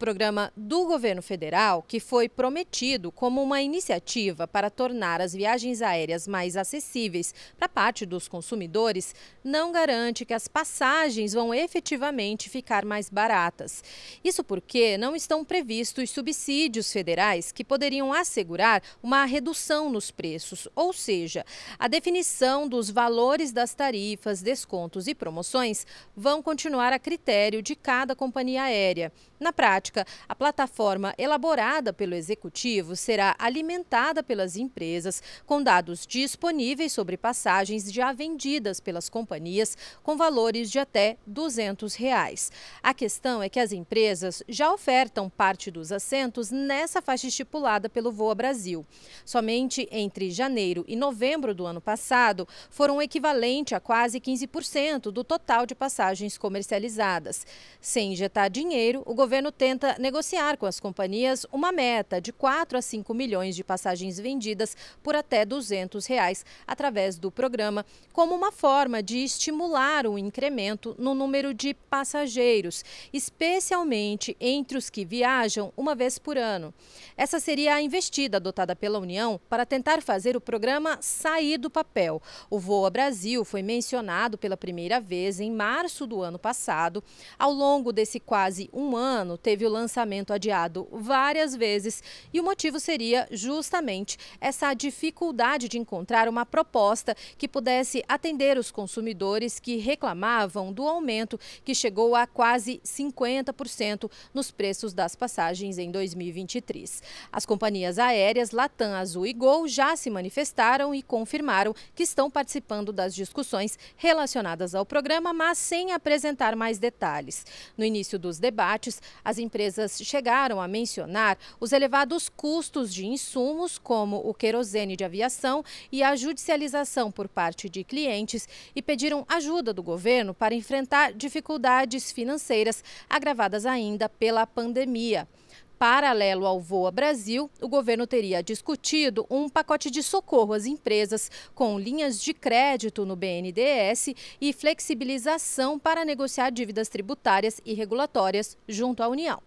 programa do governo federal, que foi prometido como uma iniciativa para tornar as viagens aéreas mais acessíveis para parte dos consumidores, não garante que as passagens vão efetivamente ficar mais baratas. Isso porque não estão previstos subsídios federais que poderiam assegurar uma redução nos preços, ou seja, a definição dos valores das tarifas, descontos e promoções vão continuar a critério de cada companhia aérea. Na prática, prática, a plataforma elaborada pelo executivo será alimentada pelas empresas com dados disponíveis sobre passagens já vendidas pelas companhias com valores de até R$ 200. Reais. A questão é que as empresas já ofertam parte dos assentos nessa faixa estipulada pelo Voa Brasil. Somente entre janeiro e novembro do ano passado foram equivalente a quase 15% do total de passagens comercializadas. Sem injetar dinheiro, o governo tenta tenta negociar com as companhias uma meta de 4 a 5 milhões de passagens vendidas por até R$ 200 reais através do programa, como uma forma de estimular o incremento no número de passageiros, especialmente entre os que viajam uma vez por ano. Essa seria a investida adotada pela União para tentar fazer o programa sair do papel. O Voa Brasil foi mencionado pela primeira vez em março do ano passado. Ao longo desse quase um ano, teve o lançamento adiado várias vezes e o motivo seria justamente essa dificuldade de encontrar uma proposta que pudesse atender os consumidores que reclamavam do aumento que chegou a quase 50% nos preços das passagens em 2023. As companhias aéreas Latam, Azul e Gol já se manifestaram e confirmaram que estão participando das discussões relacionadas ao programa, mas sem apresentar mais detalhes. No início dos debates, as empresas empresas chegaram a mencionar os elevados custos de insumos, como o querosene de aviação e a judicialização por parte de clientes, e pediram ajuda do governo para enfrentar dificuldades financeiras agravadas ainda pela pandemia paralelo ao Voa Brasil, o governo teria discutido um pacote de socorro às empresas com linhas de crédito no BNDES e flexibilização para negociar dívidas tributárias e regulatórias junto à União.